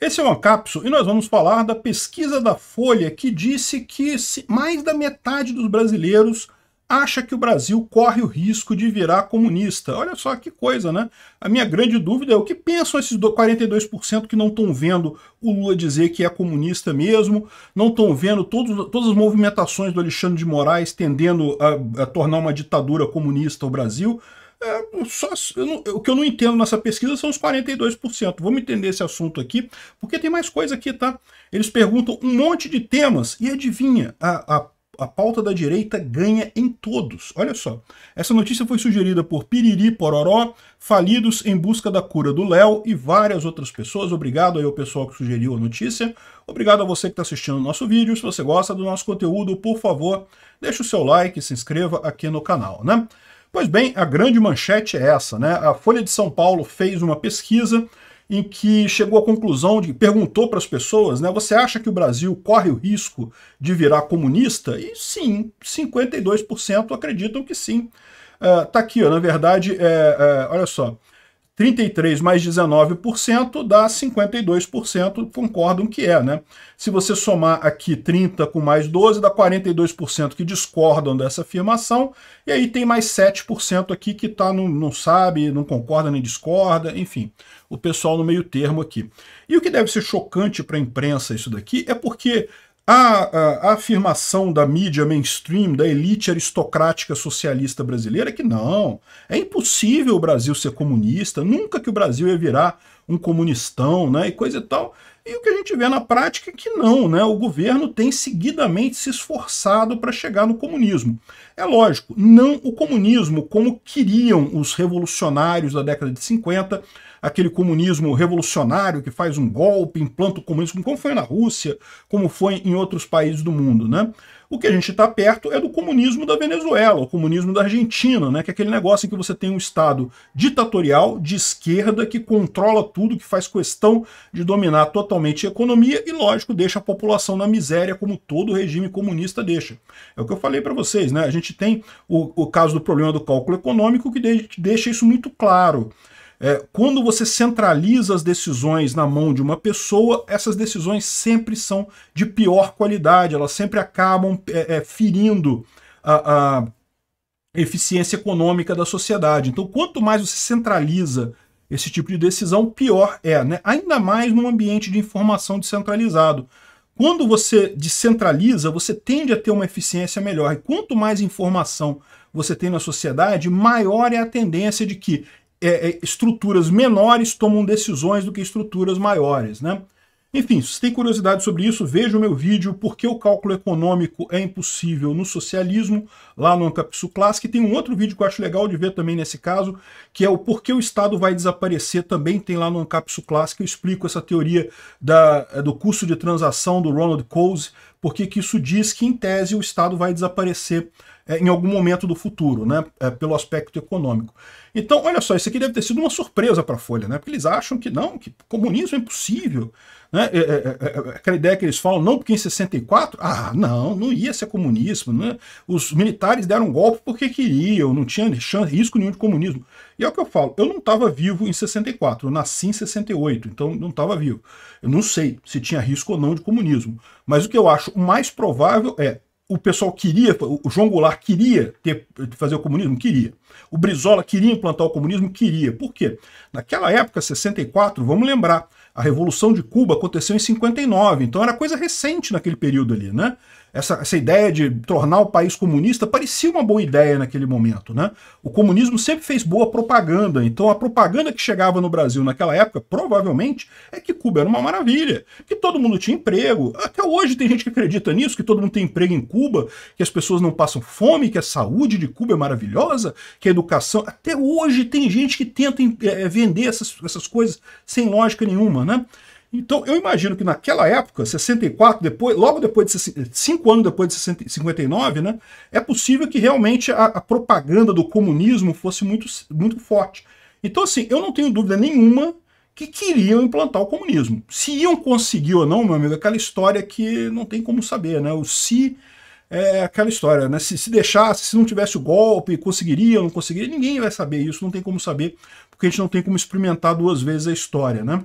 Esse é o cápsula e nós vamos falar da pesquisa da Folha que disse que mais da metade dos brasileiros acha que o Brasil corre o risco de virar comunista. Olha só que coisa, né? A minha grande dúvida é o que pensam esses 42% que não estão vendo o Lula dizer que é comunista mesmo, não estão vendo todos, todas as movimentações do Alexandre de Moraes tendendo a, a tornar uma ditadura comunista o Brasil. É, não, o que eu não entendo nessa pesquisa são os 42%. Vamos entender esse assunto aqui, porque tem mais coisa aqui, tá? Eles perguntam um monte de temas e adivinha, a, a, a pauta da direita ganha em todos. Olha só, essa notícia foi sugerida por Piriri Pororó, Falidos em Busca da Cura do Léo e várias outras pessoas. Obrigado aí ao pessoal que sugeriu a notícia. Obrigado a você que está assistindo o nosso vídeo. Se você gosta do nosso conteúdo, por favor, deixe o seu like, se inscreva aqui no canal, né? Pois bem, a grande manchete é essa, né? A Folha de São Paulo fez uma pesquisa em que chegou à conclusão de perguntou para as pessoas, né, você acha que o Brasil corre o risco de virar comunista? E sim, 52% acreditam que sim. Uh, tá aqui, ó, na verdade, é, é, olha só, 33 mais 19% dá 52%, concordam que é, né? Se você somar aqui 30 com mais 12, dá 42% que discordam dessa afirmação, e aí tem mais 7% aqui que tá no, não sabe, não concorda nem discorda, enfim, o pessoal no meio termo aqui. E o que deve ser chocante para a imprensa isso daqui é porque a, a, a, afirmação da mídia mainstream, da elite aristocrática socialista brasileira, é que não, é impossível o Brasil ser comunista, nunca que o Brasil ia virar um comunistão, né, e coisa e tal. E o que a gente vê na prática é que não, né? O governo tem seguidamente se esforçado para chegar no comunismo. É lógico, não o comunismo como queriam os revolucionários da década de 50, aquele comunismo revolucionário que faz um golpe, implanta o comunismo, como foi na Rússia, como foi em outros países do mundo, né? O que a gente está perto é do comunismo da Venezuela, o comunismo da Argentina, né? que é aquele negócio em que você tem um Estado ditatorial de esquerda que controla tudo, que faz questão de dominar totalmente a economia e, lógico, deixa a população na miséria, como todo regime comunista deixa. É o que eu falei para vocês, né? A gente tem o, o caso do problema do cálculo econômico que de, deixa isso muito claro. É, quando você centraliza as decisões na mão de uma pessoa, essas decisões sempre são de pior qualidade, elas sempre acabam é, é, ferindo a, a eficiência econômica da sociedade. Então, quanto mais você centraliza esse tipo de decisão, pior é, né? ainda mais num ambiente de informação descentralizado. Quando você descentraliza, você tende a ter uma eficiência melhor. E quanto mais informação você tem na sociedade, maior é a tendência de que é, é, estruturas menores tomam decisões do que estruturas maiores, né? Enfim, se você tem curiosidade sobre isso, veja o meu vídeo Por que o cálculo econômico é impossível no socialismo, lá no Ancapsu Classic. Tem um outro vídeo que eu acho legal de ver também nesse caso, que é o Por que o Estado vai desaparecer, também tem lá no Ancapsu Classic. Eu explico essa teoria da, do custo de transação do Ronald Coase, porque que isso diz que, em tese, o Estado vai desaparecer é, em algum momento do futuro, né, é, pelo aspecto econômico. Então, olha só, isso aqui deve ter sido uma surpresa para a Folha, né, porque eles acham que não, que comunismo é impossível. Né, é, é, é, é aquela ideia que eles falam, não, porque em 64, ah, não, não ia ser comunismo. Né, os militares deram um golpe porque queriam, não tinha chance, risco nenhum de comunismo. E é o que eu falo, eu não estava vivo em 64, eu nasci em 68, então não estava vivo. Eu não sei se tinha risco ou não de comunismo, mas o que eu acho mais provável é o pessoal queria, o João Goulart queria ter, fazer o comunismo? Queria. O Brizola queria implantar o comunismo? Queria. Por quê? Naquela época, 64, vamos lembrar, a Revolução de Cuba aconteceu em 59, então era coisa recente naquele período ali, né? Essa, essa ideia de tornar o país comunista parecia uma boa ideia naquele momento, né? O comunismo sempre fez boa propaganda, então a propaganda que chegava no Brasil naquela época, provavelmente, é que Cuba era uma maravilha, que todo mundo tinha emprego. Até hoje tem gente que acredita nisso, que todo mundo tem emprego em Cuba, que as pessoas não passam fome, que a saúde de Cuba é maravilhosa, que a educação. Até hoje tem gente que tenta é, é, vender essas, essas coisas sem lógica nenhuma, né? Então, eu imagino que naquela época, 64, depois, logo depois de cinco anos depois de 60, 59, né, é possível que realmente a, a, propaganda do comunismo fosse muito, muito forte. Então, assim, eu não tenho dúvida nenhuma que queriam implantar o comunismo. Se iam conseguir ou não, meu amigo, é aquela história que não tem como saber, né? O se si é aquela história, né? Se, se deixasse, se não tivesse o golpe, conseguiria, ou não conseguiria, ninguém vai saber isso, não tem como saber, porque a gente não tem como experimentar duas vezes a história, né?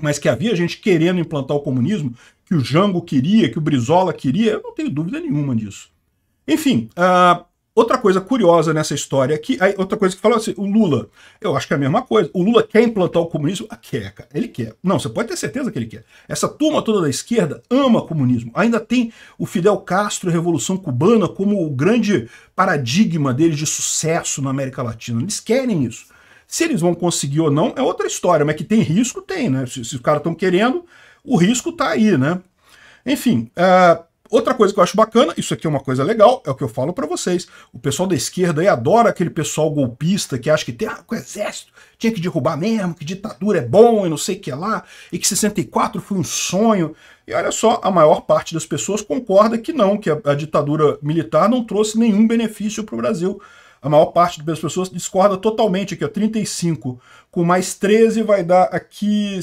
Mas que havia gente querendo implantar o comunismo, que o Jango queria, que o Brizola queria, eu não tenho dúvida nenhuma disso. Enfim, uh, Outra coisa curiosa nessa história aqui, é outra coisa que falou assim, o Lula, eu acho que é a mesma coisa. O Lula quer implantar o comunismo? Ah, quer, cara. Ele quer. Não, você pode ter certeza que ele quer. Essa turma toda da esquerda ama comunismo. Ainda tem o Fidel Castro, a Revolução Cubana, como o grande paradigma deles de sucesso na América Latina. Eles querem isso. Se eles vão conseguir ou não, é outra história, mas que tem risco, tem, né? Se, se os caras estão querendo, o risco está aí, né? Enfim, uh, Outra coisa que eu acho bacana, isso aqui é uma coisa legal, é o que eu falo para vocês. O pessoal da esquerda aí adora aquele pessoal golpista que acha que tem, ah, o exército tinha que derrubar mesmo, que ditadura é bom e não sei o que lá, e que 64 foi um sonho. E olha só, a maior parte das pessoas concorda que não, que a, a ditadura militar não trouxe nenhum benefício para o Brasil. A maior parte das pessoas discorda totalmente, aqui ó, 35 com mais 13 vai dar aqui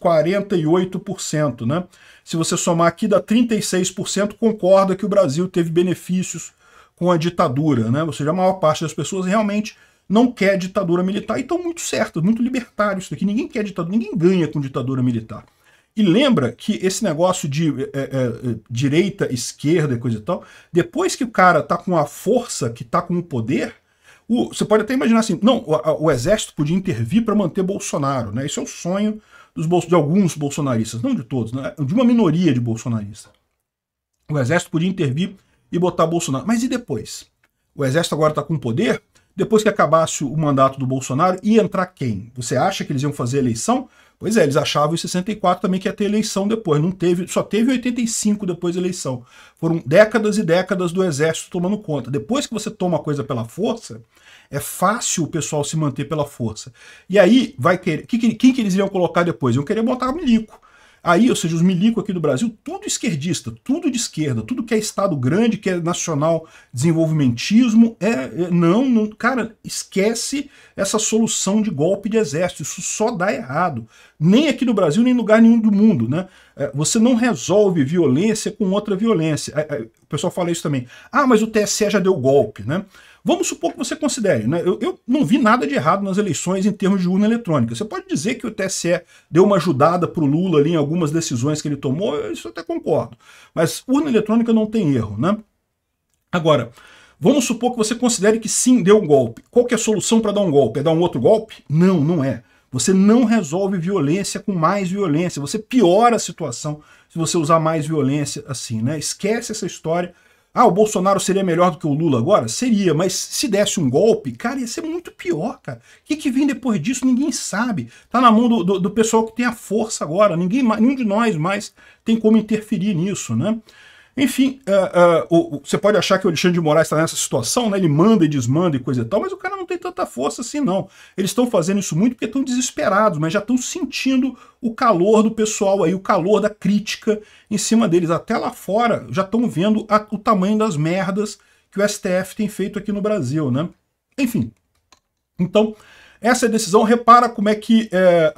48%. Né? Se você somar aqui, dá 36%, concorda que o Brasil teve benefícios com a ditadura. Né? Ou seja, a maior parte das pessoas realmente não quer ditadura militar e estão muito certas, muito libertários isso daqui. Ninguém quer ditadura, ninguém ganha com ditadura militar. E lembra que esse negócio de é, é, é direita, esquerda e coisa e tal, depois que o cara tá com a força, que tá com o poder, o, você pode até imaginar assim, não, o, o exército podia intervir para manter Bolsonaro, né? Isso é o sonho dos bolso, de alguns bolsonaristas, não de todos, né? de uma minoria de bolsonaristas. O exército podia intervir e botar Bolsonaro. Mas e depois? O exército agora está com poder? Depois que acabasse o mandato do Bolsonaro, ia entrar quem? Você acha que eles iam fazer eleição? Pois é, eles achavam em 64 também que ia ter eleição depois. Não teve, só teve 85 depois da eleição. Foram décadas e décadas do exército tomando conta. Depois que você toma a coisa pela força, é fácil o pessoal se manter pela força. E aí vai querer. Quem, quem que eles iriam colocar depois? Iam querer botar milico. Aí, ou seja, os milico aqui do Brasil, tudo esquerdista, tudo de esquerda, tudo que é Estado grande, que é nacional desenvolvimentismo, é, é não, não, cara, esquece essa solução de golpe de exército, isso só dá errado. Nem aqui no Brasil, nem em lugar nenhum do mundo, né? É, você não resolve violência com outra violência. É, é o pessoal fala isso também. Ah, mas o TSE já deu golpe, né? Vamos supor que você considere, né? Eu, eu, não vi nada de errado nas eleições em termos de urna eletrônica. Você pode dizer que o TSE deu uma ajudada para o Lula ali em algumas decisões que ele tomou, isso eu até concordo. Mas urna eletrônica não tem erro, né? Agora, vamos supor que você considere que sim deu um golpe. Qual que é a solução para dar um golpe? É dar um outro golpe? Não, não é. Você não resolve violência com mais violência. Você piora a situação se você usar mais violência assim, né? Esquece essa história ah, o Bolsonaro seria melhor do que o Lula agora? Seria, mas se desse um golpe, cara, ia ser muito pior, cara. O que, que vem depois disso? Ninguém sabe. Tá na mão do, do, do pessoal que tem a força agora. Ninguém, nenhum de nós mais tem como interferir nisso, né? Enfim, uh, uh, você pode achar que o Alexandre de Moraes está nessa situação, né? Ele manda e desmanda e coisa e tal, mas o cara não tem tanta força assim, não. Eles estão fazendo isso muito porque estão desesperados, mas já estão sentindo o calor do pessoal aí, o calor da crítica em cima deles. Até lá fora já estão vendo a, o tamanho das merdas que o STF tem feito aqui no Brasil, né? Enfim. Então, essa é a decisão. Repara como é que. É,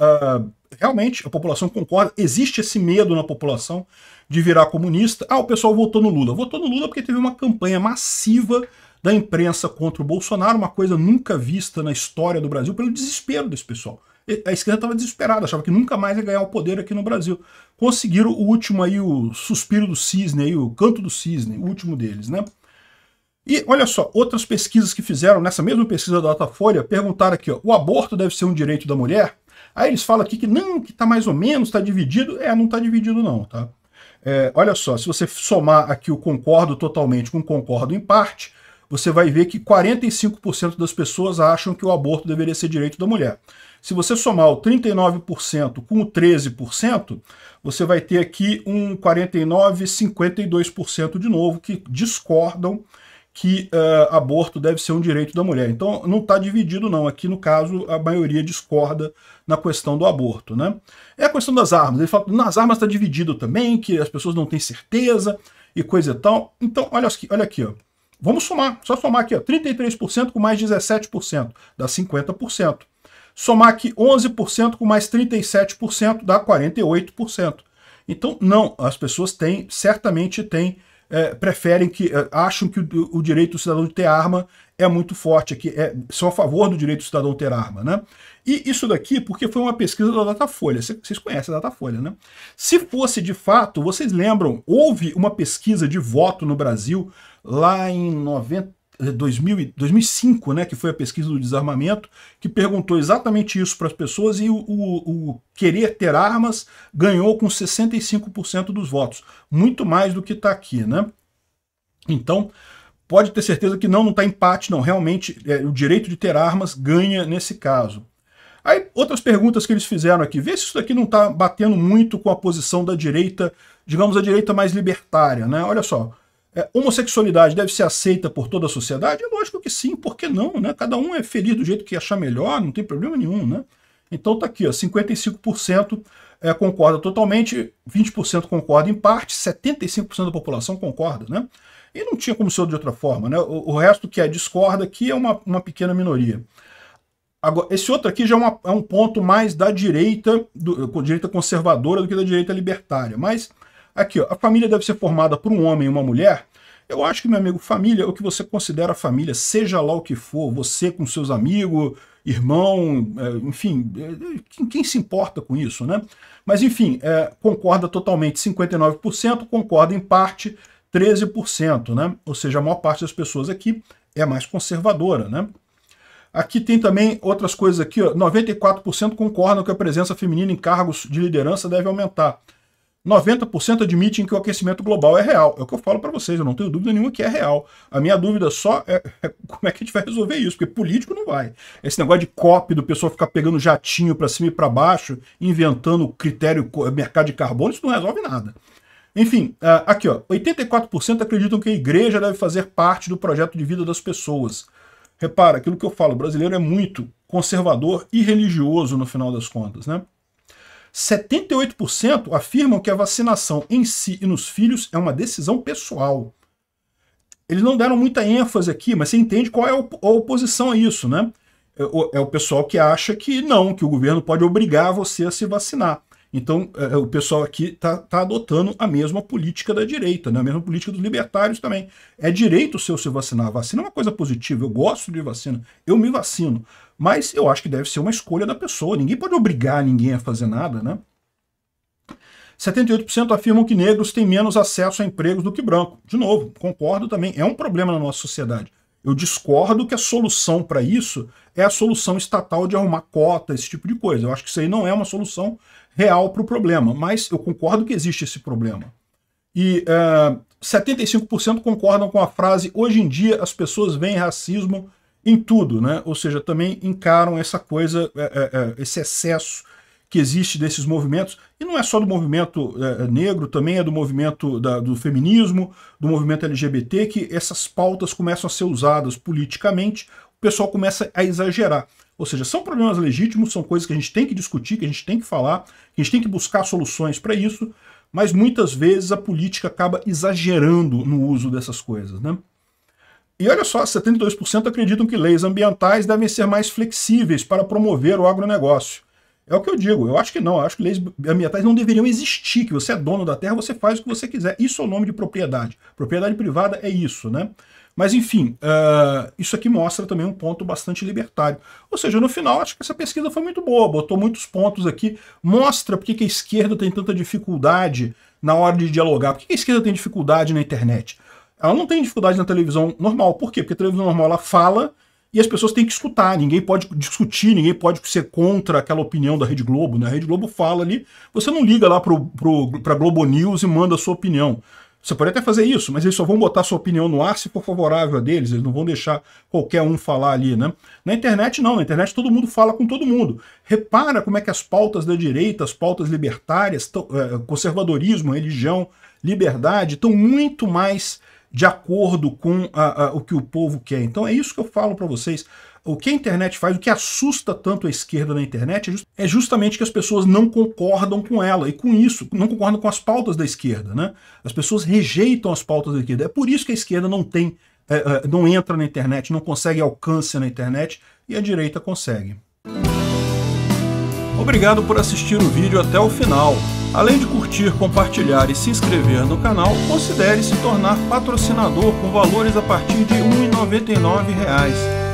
realmente a população concorda, existe esse medo na população de virar comunista. Ah, o pessoal votou no Lula. Votou no Lula porque teve uma campanha massiva da imprensa contra o Bolsonaro, uma coisa nunca vista na história do Brasil, pelo desespero desse pessoal. A esquerda estava desesperada, achava que nunca mais ia ganhar o poder aqui no Brasil. Conseguiram o último aí, o suspiro do cisne, aí, o canto do cisne, o último deles, né? E olha só, outras pesquisas que fizeram nessa mesma pesquisa da Datafolha perguntaram aqui, ó, o aborto deve ser um direito da mulher? Aí eles falam aqui que não, que está mais ou menos, está dividido. É, não está dividido não, tá? É, olha só, se você somar aqui o concordo totalmente com o concordo em parte, você vai ver que 45% das pessoas acham que o aborto deveria ser direito da mulher. Se você somar o 39% com o 13%, você vai ter aqui um 49, 52% de novo que discordam que uh, aborto deve ser um direito da mulher. Então não está dividido não. Aqui no caso a maioria discorda na questão do aborto, né? É a questão das armas. Ele fala nas armas está dividido também, que as pessoas não têm certeza e coisa e tal. Então olha aqui, olha aqui, ó. Vamos somar, só somar aqui, ó, 33% com mais 17%, dá 50%. Somar aqui 11% com mais 37%, dá 48%. Então, não, as pessoas têm, certamente têm é, preferem que é, acham que o, o, direito do cidadão de ter arma é muito forte aqui, é, são a favor do direito do cidadão ter arma, né? E isso daqui porque foi uma pesquisa da Datafolha, vocês conhecem a Datafolha, né? Se fosse de fato, vocês lembram, houve uma pesquisa de voto no Brasil lá em 90 2000, é, 2005, né, que foi a pesquisa do desarmamento, que perguntou exatamente isso para as pessoas e o, o, o, querer ter armas ganhou com 65% dos votos, muito mais do que está aqui, né? Então, pode ter certeza que não, não está empate, não. Realmente, é, o direito de ter armas ganha nesse caso. Aí, outras perguntas que eles fizeram aqui. Vê se isso daqui não está batendo muito com a posição da direita, digamos, a direita mais libertária, né? Olha só, é, homossexualidade deve ser aceita por toda a sociedade? É lógico que sim, por que não? Né? Cada um é feliz do jeito que achar melhor, não tem problema nenhum. Né? Então tá aqui, ó, 55% é, concorda totalmente, 20% concorda em parte, 75% da população concorda. Né? E não tinha como ser de outra forma. Né? O, o resto que é discorda aqui é uma, uma pequena minoria. Agora, esse outro aqui já é, uma, é um ponto mais da direita, do, direita conservadora do que da direita libertária, mas Aqui, ó, a família deve ser formada por um homem e uma mulher. Eu acho que, meu amigo, família é o que você considera família, seja lá o que for, você com seus amigos, irmão, é, enfim, é, quem, se importa com isso, né? Mas, enfim, é, concorda totalmente 59%, concorda em parte 13%, né? Ou seja, a maior parte das pessoas aqui é mais conservadora, né? Aqui tem também outras coisas aqui, ó, 94% concordam que a presença feminina em cargos de liderança deve aumentar. 90% admitem que o aquecimento global é real. É o que eu falo para vocês, eu não tenho dúvida nenhuma que é real. A minha dúvida só é, é, como é que a gente vai resolver isso, porque político não vai. Esse negócio de copy do pessoal ficar pegando jatinho para cima e para baixo, inventando critério mercado de carbono, isso não resolve nada. Enfim, ah, aqui ó, 84% acreditam que a igreja deve fazer parte do projeto de vida das pessoas. Repara, aquilo que eu falo, o brasileiro é muito conservador e religioso no final das contas, né? 78% afirmam que a vacinação em si e nos filhos é uma decisão pessoal. Eles não deram muita ênfase aqui, mas você entende qual é a oposição a isso, né? É, é o pessoal que acha que não, que o governo pode obrigar você a se vacinar. Então, é, é, o pessoal aqui está tá adotando a mesma política da direita, né? a mesma política dos libertários também. É direito seu se vacinar. A vacina é uma coisa positiva, eu gosto de vacina, eu me vacino. Mas eu acho que deve ser uma escolha da pessoa. Ninguém pode obrigar ninguém a fazer nada, né? 78% afirmam que negros têm menos acesso a empregos do que branco. De novo, concordo também, é um problema na nossa sociedade. Eu discordo que a solução para isso é a solução estatal de arrumar cota, esse tipo de coisa. Eu acho que isso aí não é uma solução real para o problema, mas eu concordo que existe esse problema. E uh, é, 75% concordam com a frase hoje em dia as pessoas veem racismo em tudo, né? Ou seja, também encaram essa coisa, é, é, é esse excesso que existe desses movimentos, e não é só do movimento é, é negro, também é do movimento da, do feminismo, do movimento LGBT, que essas pautas começam a ser usadas politicamente, o pessoal começa a exagerar. Ou seja, são problemas legítimos, são coisas que a gente tem que discutir, que a gente tem que falar, que a gente tem que buscar soluções para isso, mas muitas vezes a política acaba exagerando no uso dessas coisas. Né? E olha só, 72% acreditam que leis ambientais devem ser mais flexíveis para promover o agronegócio. É o que eu digo, eu acho que não, eu acho que leis ambientais não deveriam existir, que você é dono da terra, você faz o que você quiser. Isso é o nome de propriedade. Propriedade privada é isso, né? Mas, enfim, uh, isso aqui mostra também um ponto bastante libertário. Ou seja, no final, acho que essa pesquisa foi muito boa, botou muitos pontos aqui, mostra porque que a esquerda tem tanta dificuldade na hora de dialogar, por que a esquerda tem dificuldade na internet. Ela não tem dificuldade na televisão normal. Por quê? Porque a televisão normal ela fala e as pessoas têm que escutar, ninguém pode discutir, ninguém pode ser contra aquela opinião da Rede Globo, né? A Rede Globo fala ali, você não liga lá para pro, pra Globo News e manda a sua opinião. Você pode até fazer isso, mas eles só vão botar sua opinião no ar se for favorável a deles, eles não vão deixar qualquer um falar ali, né? Na internet não, na internet todo mundo fala com todo mundo. Repara como é que as pautas da direita, as pautas libertárias, é, conservadorismo, religião, liberdade, estão muito mais de acordo com a, a, o que o povo quer. Então é isso que eu falo para vocês. O que a internet faz, o que assusta tanto a esquerda na internet é, é, justamente que as pessoas não concordam com ela e com isso, não concordam com as pautas da esquerda, né? As pessoas rejeitam as pautas da esquerda. É por isso que a esquerda não tem, é, é, não entra na internet, não consegue alcance na internet e a direita consegue. Obrigado por assistir o vídeo até o final. Além de curtir, compartilhar e se inscrever no canal, considere se tornar patrocinador com valores a partir de R$ 1,99